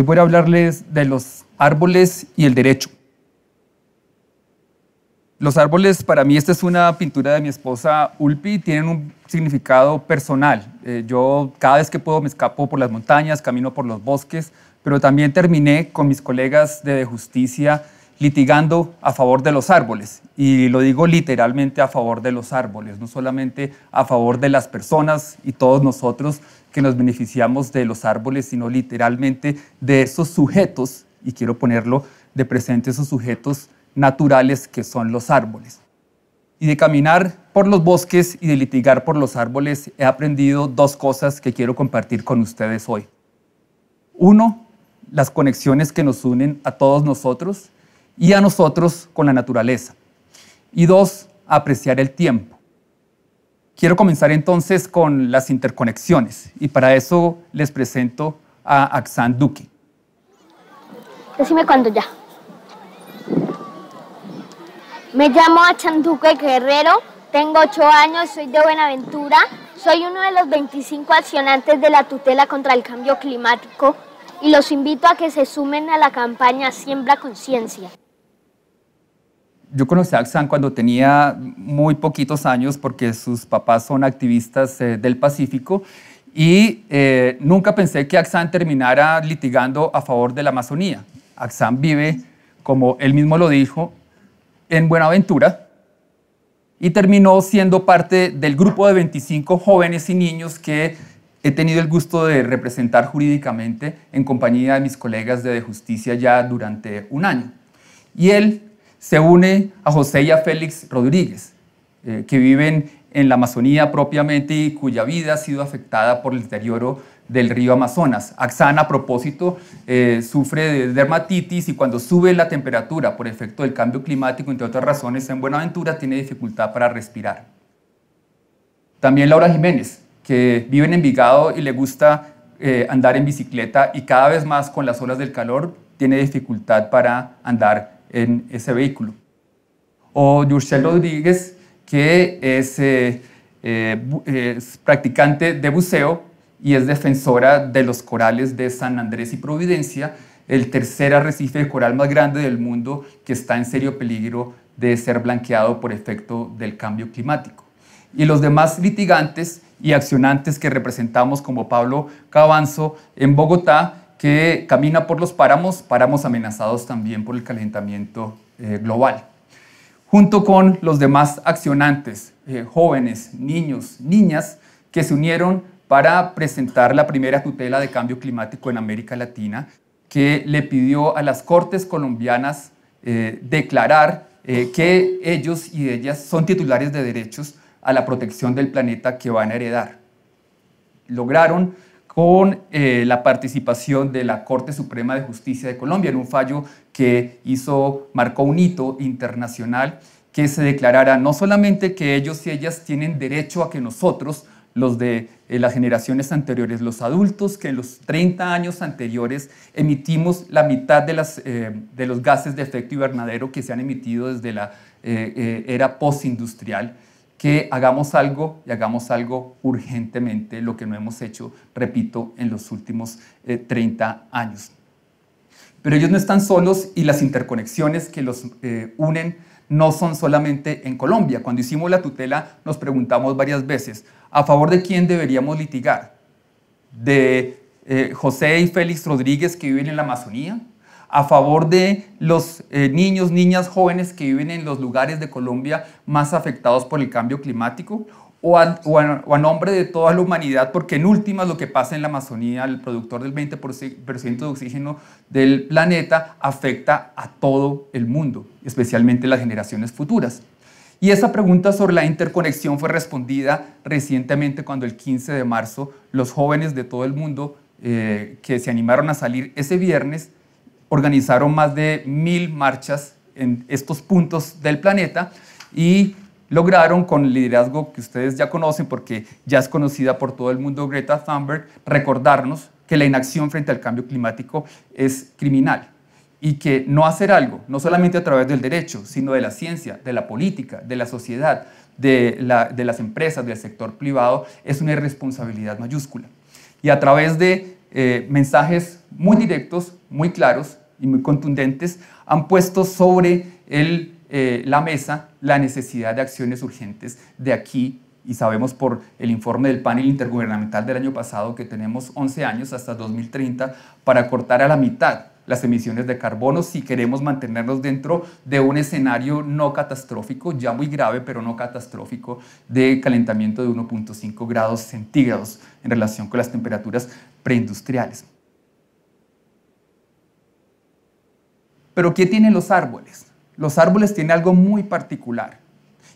Hoy voy a hablarles de los árboles y el derecho. Los árboles, para mí, esta es una pintura de mi esposa Ulpi, tienen un significado personal. Eh, yo cada vez que puedo me escapo por las montañas, camino por los bosques, pero también terminé con mis colegas de justicia litigando a favor de los árboles. Y lo digo literalmente a favor de los árboles, no solamente a favor de las personas y todos nosotros, que nos beneficiamos de los árboles, sino literalmente de esos sujetos, y quiero ponerlo de presente, esos sujetos naturales que son los árboles. Y de caminar por los bosques y de litigar por los árboles he aprendido dos cosas que quiero compartir con ustedes hoy. Uno, las conexiones que nos unen a todos nosotros y a nosotros con la naturaleza. Y dos, apreciar el tiempo. Quiero comenzar entonces con las interconexiones y para eso les presento a Axan Duque. Decime cuando ya. Me llamo Aksan Duque Guerrero, tengo ocho años, soy de Buenaventura, soy uno de los 25 accionantes de la tutela contra el cambio climático y los invito a que se sumen a la campaña Siembra Conciencia yo conocí a Aksan cuando tenía muy poquitos años porque sus papás son activistas eh, del Pacífico y eh, nunca pensé que Aksan terminara litigando a favor de la Amazonía. Aksan vive, como él mismo lo dijo, en Buenaventura y terminó siendo parte del grupo de 25 jóvenes y niños que he tenido el gusto de representar jurídicamente en compañía de mis colegas de justicia ya durante un año. Y él se une a José y a Félix Rodríguez, eh, que viven en la Amazonía propiamente y cuya vida ha sido afectada por el deterioro del río Amazonas. Axana, a propósito, eh, sufre de dermatitis y cuando sube la temperatura por efecto del cambio climático, entre otras razones, en Buenaventura tiene dificultad para respirar. También Laura Jiménez, que vive en Envigado y le gusta eh, andar en bicicleta y cada vez más con las olas del calor tiene dificultad para andar en ese vehículo. O Yurcel Rodríguez, que es, eh, eh, es practicante de buceo y es defensora de los corales de San Andrés y Providencia, el tercer arrecife de coral más grande del mundo que está en serio peligro de ser blanqueado por efecto del cambio climático. Y los demás litigantes y accionantes que representamos como Pablo Cabanzo en Bogotá que camina por los páramos, páramos amenazados también por el calentamiento eh, global. Junto con los demás accionantes, eh, jóvenes, niños, niñas, que se unieron para presentar la primera tutela de cambio climático en América Latina, que le pidió a las Cortes colombianas eh, declarar que ellos y ellas son titulares de derechos a la protección del planeta que van a heredar. Lograron con eh, la participación de la Corte Suprema de Justicia de Colombia en un fallo que hizo, marcó un hito internacional que se declarara no solamente que ellos y ellas tienen derecho a que nosotros, los de eh, las generaciones anteriores, los adultos que en los 30 años anteriores emitimos la mitad de, las, eh, de los gases de efecto invernadero que se han emitido desde la era postindustrial, que hagamos algo y hagamos algo urgentemente, lo que no hemos hecho, repito, en los últimos 30 eh, años. Pero ellos no están solos y las interconexiones que los eh, unen no son solamente en Colombia. Cuando hicimos la tutela nos preguntamos varias veces, ¿a favor de quién deberíamos litigar? ¿De eh, José y Félix Rodríguez que viven en la Amazonía? a favor de los eh, niños, niñas, jóvenes que viven en los lugares de Colombia más afectados por el cambio climático o a, o, nombre de toda la humanidad, porque en últimas lo que pasa en la Amazonía, el productor del 20% de oxígeno del planeta, afecta a todo el mundo, especialmente las generaciones futuras. Y esa pregunta sobre la interconexión fue respondida recientemente cuando el 15 de marzo los jóvenes de todo el mundo eh, que se animaron a salir ese viernes organizaron más de mil marchas en estos puntos del planeta y lograron con liderazgo que ustedes ya conocen porque ya es conocida por todo el mundo Greta Thunberg, recordarnos que la inacción frente al cambio climático es criminal y que no hacer algo, no solamente a través del derecho, sino de la ciencia, de la política, de la sociedad, de, de las empresas, del sector privado, es una irresponsabilidad mayúscula. Y a través de eh, mensajes muy directos, muy claros y muy contundentes han puesto sobre eh, la mesa la necesidad de acciones urgentes de aquí y sabemos por el informe del panel intergubernamental del año pasado que tenemos 11 años hasta 2030 para cortar a la mitad las emisiones de carbono si queremos mantenernos dentro de un escenario no catastrófico, ya muy grave, pero no catastrófico, de calentamiento de 1.5 grados centígrados en relación con las temperaturas preindustriales. Pero ¿qué tienen los árboles? Los árboles tienen algo muy particular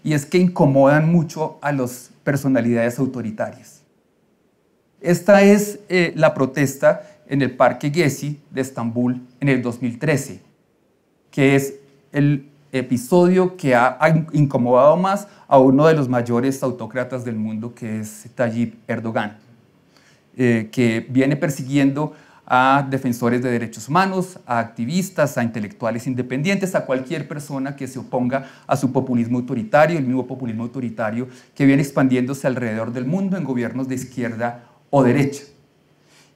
y es que incomodan mucho a las personalidades autoritarias. Esta es eh, la protesta en el Parque Gezi de Estambul en el 2013, que es el episodio que ha incomodado más a uno de los mayores autócratas del mundo, que es Tayyip Erdogan, eh, que viene persiguiendo a defensores de derechos humanos, a activistas, a intelectuales independientes, a cualquier persona que se oponga a su populismo autoritario, el mismo populismo autoritario que viene expandiéndose alrededor del mundo en gobiernos de izquierda o derecha.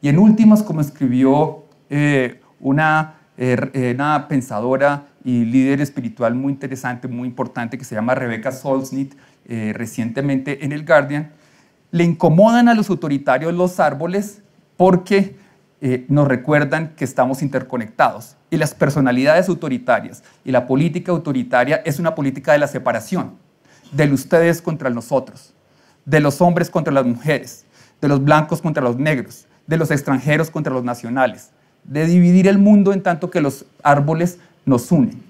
Y en últimas, como escribió eh, eh, eh, una, pensadora y líder espiritual muy interesante, muy importante, que se llama Rebecca Solznit, recientemente en el Guardian, le incomodan a los autoritarios los árboles porque nos recuerdan que estamos interconectados. Y las personalidades autoritarias y la política autoritaria es una política de la separación, del ustedes contra nosotros, de los hombres contra las mujeres, de los blancos contra los negros, de los extranjeros contra los nacionales, de dividir el mundo en tanto que los árboles nos unen.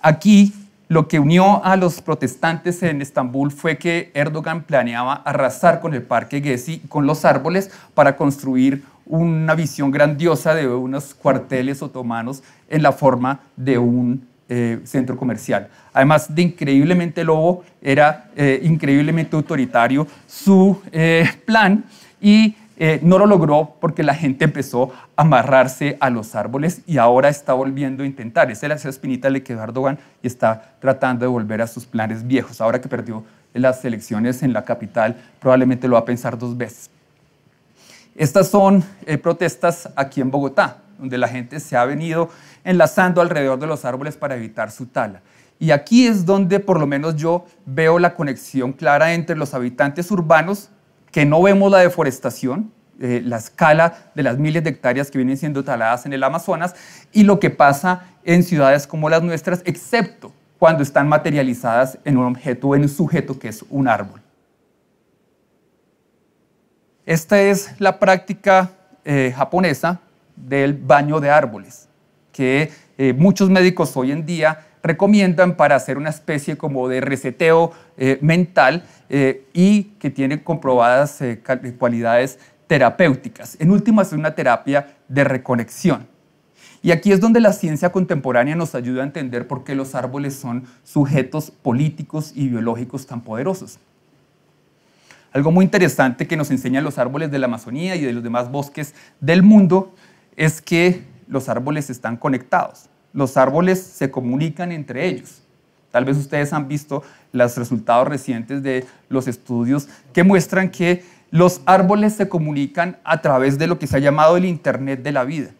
Aquí lo que unió a los protestantes en Estambul fue que Erdogan planeaba arrasar con el parque Gezi con los árboles para construir una visión grandiosa de unos cuarteles otomanos en la forma de un eh, centro comercial. Además de increíblemente lobo, era eh, increíblemente autoritario su eh, plan y eh, no lo logró porque la gente empezó a amarrarse a los árboles y ahora está volviendo a intentar. Esa es la espinita le quedó a Erdogan y está tratando de volver a sus planes viejos. Ahora que perdió las elecciones en la capital, probablemente lo va a pensar dos veces. Estas son eh, protestas aquí en Bogotá, donde la gente se ha venido enlazando alrededor de los árboles para evitar su tala. Y aquí es donde por lo menos yo veo la conexión clara entre los habitantes urbanos que no vemos la deforestación, eh, la escala de las miles de hectáreas que vienen siendo taladas en el Amazonas y lo que pasa en ciudades como las nuestras, excepto cuando están materializadas en un objeto, o en un sujeto que es un árbol. Esta es la práctica eh, japonesa del baño de árboles, que eh, muchos médicos hoy en día recomiendan para hacer una especie como de reseteo eh, mental eh, y que tiene comprobadas eh, cualidades terapéuticas. En última es una terapia de reconexión. Y aquí es donde la ciencia contemporánea nos ayuda a entender por qué los árboles son sujetos políticos y biológicos tan poderosos. Algo muy interesante que nos enseñan los árboles de la Amazonía y de los demás bosques del mundo es que los árboles están conectados los árboles se comunican entre ellos. Tal vez ustedes han visto los resultados recientes de los estudios que muestran que los árboles se comunican a través de lo que se ha llamado el Internet de la vida.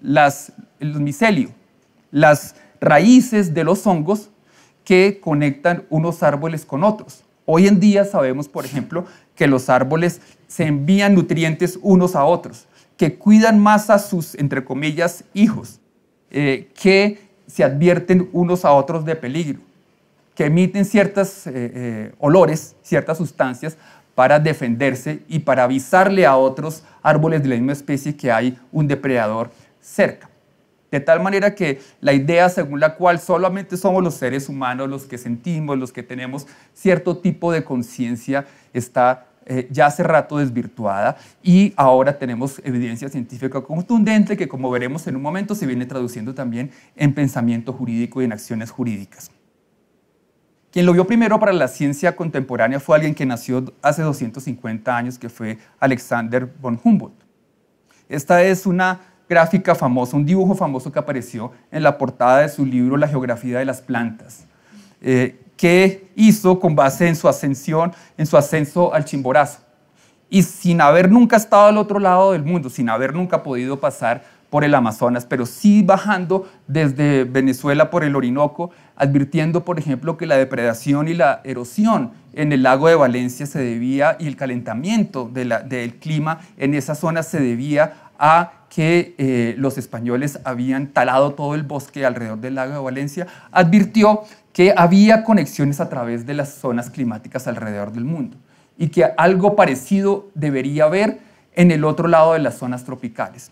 Las, el micelio, las raíces de los hongos que conectan unos árboles con otros. Hoy en día sabemos, por ejemplo, que los árboles se envían nutrientes unos a otros, que cuidan más a sus, entre comillas, hijos, eh, que se advierten unos a otros de peligro, que emiten ciertos eh, eh, olores, ciertas sustancias para defenderse y para avisarle a otros árboles de la misma especie que hay un depredador cerca. De tal manera que la idea según la cual solamente somos los seres humanos los que sentimos, los que tenemos cierto tipo de conciencia, está eh, ya hace rato desvirtuada y ahora tenemos evidencia científica contundente que como veremos en un momento se viene traduciendo también en pensamiento jurídico y en acciones jurídicas. Quien lo vio primero para la ciencia contemporánea fue alguien que nació hace 250 años, que fue Alexander von Humboldt. Esta es una gráfica famosa, un dibujo famoso que apareció en la portada de su libro La geografía de las plantas. Eh, que hizo con base en su ascensión, en su ascenso al Chimborazo. Y sin haber nunca estado al otro lado del mundo, sin haber nunca podido pasar por el Amazonas, pero sí bajando desde Venezuela por el Orinoco, advirtiendo, por ejemplo, que la depredación y la erosión en el lago de Valencia se debía, y el calentamiento del clima en esa zona se debía a que eh, los españoles habían talado todo el bosque alrededor del lago de Valencia, advirtió que había conexiones a través de las zonas climáticas alrededor del mundo y que algo parecido debería haber en el otro lado de las zonas tropicales.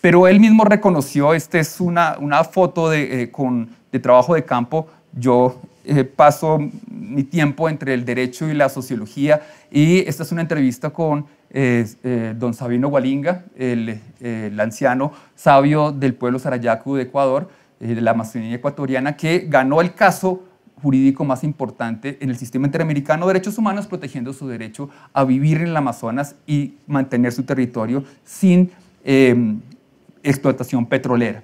Pero él mismo reconoció, esta es una, una foto de, eh, con, de trabajo de campo, yo eh, paso mi tiempo entre el derecho y la sociología y esta es una entrevista con es eh, don Sabino Gualinga, el, anciano sabio del pueblo Sarayacu de Ecuador, eh, de la Amazonía ecuatoriana, que ganó el caso jurídico más importante en el sistema interamericano de derechos humanos, protegiendo su derecho a vivir en el Amazonas y mantener su territorio sin em, explotación petrolera.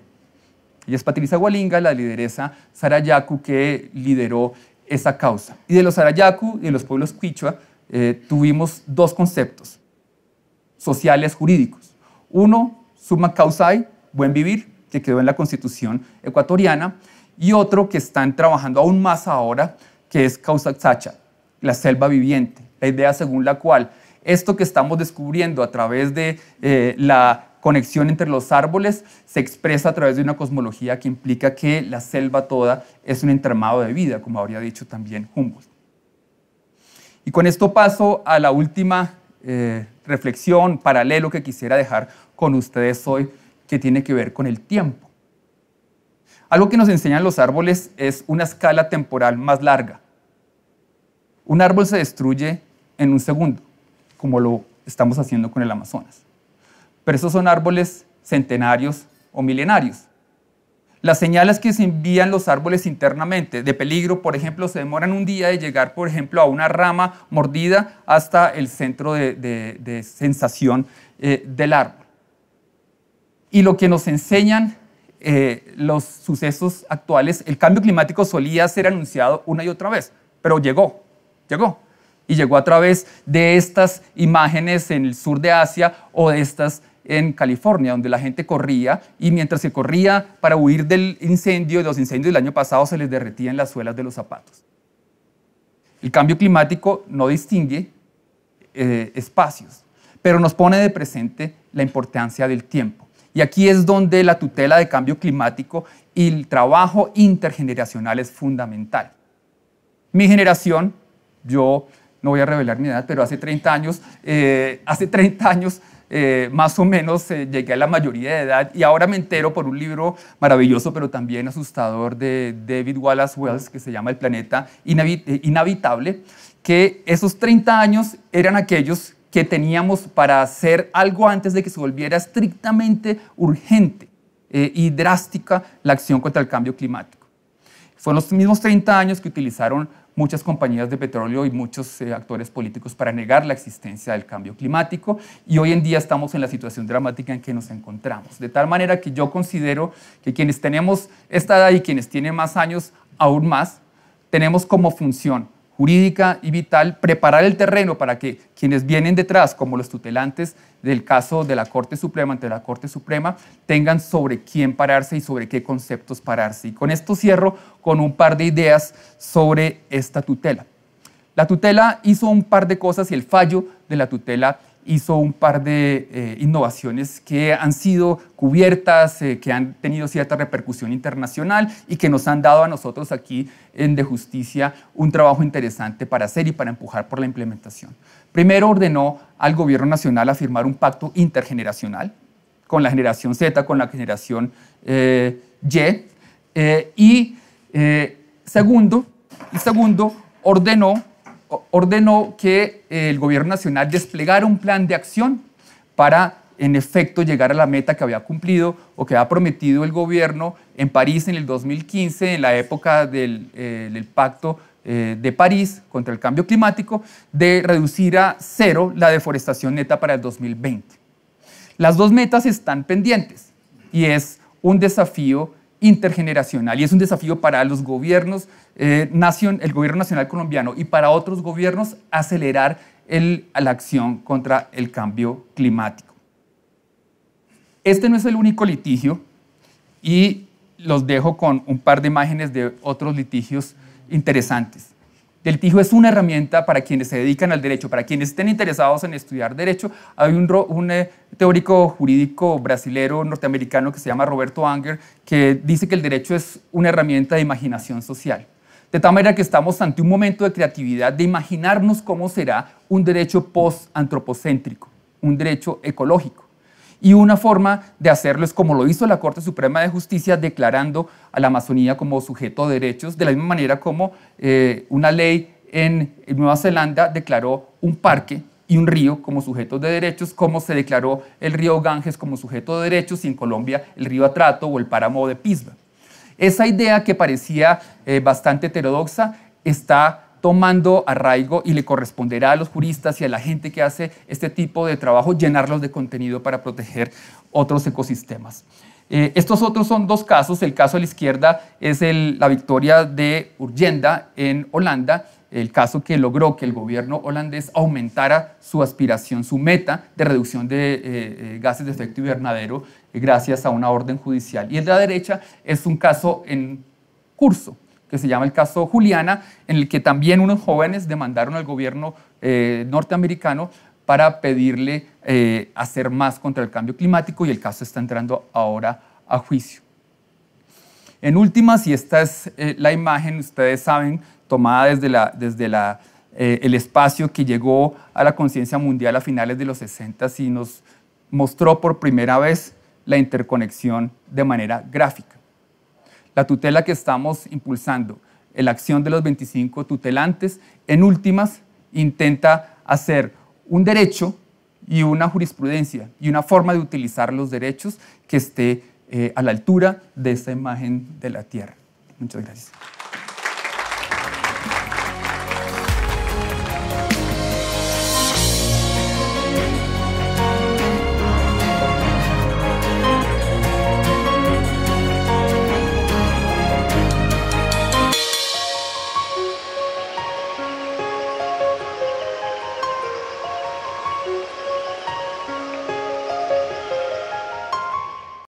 Y es Patricia Gualinga, la lideresa Sarayacu, que lideró esa causa. Y de los Sarayacu y de los pueblos quichua eh, tuvimos dos conceptos sociales jurídicos. Uno, suma causai, buen vivir, que quedó en la constitución ecuatoriana, y otro que están trabajando aún más ahora, que es causa xacha la selva viviente, la idea según la cual esto que estamos descubriendo a través de eh, la conexión entre los árboles se expresa a través de una cosmología que implica que la selva toda es un entramado de vida, como habría dicho también Humboldt. Y con esto paso a la última eh, reflexión, paralelo que quisiera dejar con ustedes hoy, que tiene que ver con el tiempo. Algo que nos enseñan los árboles es una escala temporal más larga. Un árbol se destruye en un segundo, como lo estamos haciendo con el Amazonas. Pero esos son árboles centenarios o milenarios. Las señales que se envían los árboles internamente de peligro, por ejemplo, se demoran un día de llegar, por ejemplo, a una rama mordida hasta el centro de, sensación eh, del árbol. Y lo que nos enseñan eh, los sucesos actuales, el cambio climático solía ser anunciado una y otra vez, pero llegó, llegó. Y llegó a través de estas imágenes en el sur de Asia o de estas en California, donde la gente corría y mientras se corría para huir del incendio, de los incendios del año pasado, se les derretían las suelas de los zapatos. El cambio climático no distingue eh, espacios, pero nos pone de presente la importancia del tiempo. Y aquí es donde la tutela de cambio climático y el trabajo intergeneracional es fundamental. Mi generación, yo no voy a revelar mi edad, pero hace 30 años, eh, hace 30 años eh, más o menos eh, llegué a la mayoría de edad y ahora me entero por un libro maravilloso pero también asustador de David Wallace Wells que se llama El planeta eh, inhabitable, que esos 30 años eran aquellos que teníamos para hacer algo antes de que se volviera estrictamente urgente y drástica la acción contra el cambio climático. Fueron los mismos 30 años que utilizaron muchas compañías de petróleo y muchos eh, actores políticos para negar la existencia del cambio climático y hoy en día estamos en la situación dramática en que nos encontramos. De tal manera que yo considero que quienes tenemos esta edad y quienes tienen más años aún más, tenemos como función jurídica y vital, preparar el terreno para que quienes vienen detrás, como los tutelantes del caso de la Corte Suprema ante la Corte Suprema, tengan sobre quién pararse y sobre qué conceptos pararse. Y con esto cierro con un par de ideas sobre esta tutela. La tutela hizo un par de cosas y el fallo de la tutela hizo un par de eh, innovaciones que han sido cubiertas, eh, que han tenido cierta repercusión internacional y que nos han dado a nosotros aquí en De Justicia un trabajo interesante para hacer y para empujar por la implementación. Primero ordenó al Gobierno Nacional a firmar un pacto intergeneracional con la generación Z, con la generación eh, Y. y segundo, y segundo, ordenó ordenó que eh, el gobierno nacional desplegara un plan de acción para en efecto llegar a la meta que había cumplido o que había prometido el gobierno en París en el 2015, en la época del, eh, pacto eh, de París contra el cambio climático, de reducir a cero la deforestación neta para el 2020. Las dos metas están pendientes y es un desafío intergeneracional y es un desafío para los gobiernos, eh, el gobierno nacional colombiano y para otros gobiernos acelerar la acción contra el cambio climático. Este no es el único litigio y los dejo con un par de imágenes de otros litigios interesantes. El Tijo es una herramienta para quienes se dedican al derecho, para quienes estén interesados en estudiar derecho. Hay un, eh, teórico jurídico brasilero norteamericano que se llama Roberto Anger, que dice que el derecho es una herramienta de imaginación social. De tal manera que estamos ante un momento de creatividad, de imaginarnos cómo será un derecho post-antropocéntrico, un derecho ecológico. Y una forma de hacerlo es como lo hizo la Corte Suprema de Justicia, declarando a la Amazonía como sujeto de derechos, de la misma manera como eh, una ley en Nueva Zelanda declaró un parque y un río como sujetos de derechos, como se declaró el río Ganges como sujeto de derechos y en Colombia el río Atrato o el páramo de Pisba. Esa idea que parecía eh, bastante heterodoxa está tomando arraigo y le corresponderá a los juristas y a la gente que hace este tipo de trabajo llenarlos de contenido para proteger otros ecosistemas. Eh, estos otros son dos casos. El caso a la izquierda es la victoria de Urgenda en Holanda, el caso que logró que el gobierno holandés aumentara su aspiración, su meta de reducción de eh, eh, gases de efecto invernadero gracias a una orden judicial. Y el de la derecha es un caso en curso, se llama el caso Juliana, en el que también unos jóvenes demandaron al gobierno eh, norteamericano para pedirle eh, hacer más contra el cambio climático y el caso está entrando ahora a juicio. En últimas, y esta es eh, la imagen, ustedes saben, tomada desde, la, desde la, el espacio que llegó a la conciencia mundial a finales de los 60 y nos mostró por primera vez la interconexión de manera gráfica la tutela que estamos impulsando, la acción de los 25 tutelantes, en últimas intenta hacer un derecho y una jurisprudencia y una forma de utilizar los derechos que esté eh, a la altura de esa imagen de la tierra. Muchas gracias.